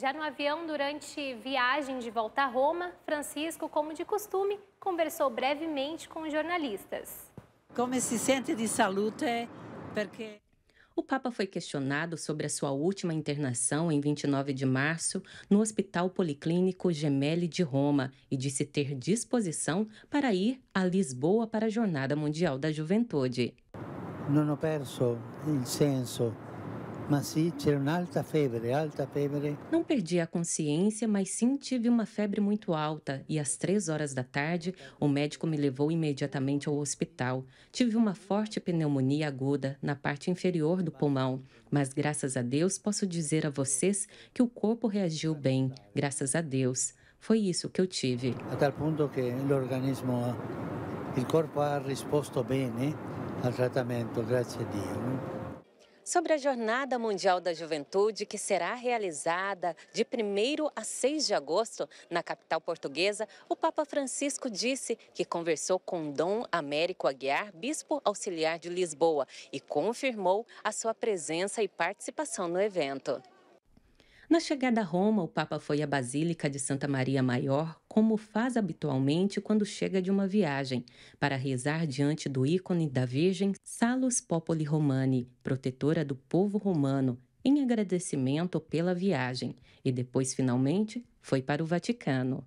Já no avião, durante viagem de volta a Roma, Francisco, como de costume, conversou brevemente com jornalistas. Como se sente de saúde porque o Papa foi questionado sobre a sua última internação em 29 de março no Hospital Policlínico Gemelli de Roma e disse ter disposição para ir a Lisboa para a Jornada Mundial da Juventude. Não perco o senso mas sim, tinha uma alta febre, alta febre. Não perdi a consciência, mas sim tive uma febre muito alta. E às três horas da tarde, o médico me levou imediatamente ao hospital. Tive uma forte pneumonia aguda na parte inferior do pulmão. Mas graças a Deus, posso dizer a vocês que o corpo reagiu bem. Graças a Deus. Foi isso que eu tive. A tal ponto que o organismo, o corpo ha bem ao tratamento, graças a Deus sobre a Jornada Mundial da Juventude que será realizada de 1 a 6 de agosto na capital portuguesa, o Papa Francisco disse que conversou com Dom Américo Aguiar, bispo auxiliar de Lisboa, e confirmou a sua presença e participação no evento. Na chegada a Roma, o Papa foi à Basílica de Santa Maria Maior, como faz habitualmente quando chega de uma viagem, para rezar diante do ícone da Virgem Salus Populi Romani, protetora do povo romano, em agradecimento pela viagem, e depois finalmente foi para o Vaticano.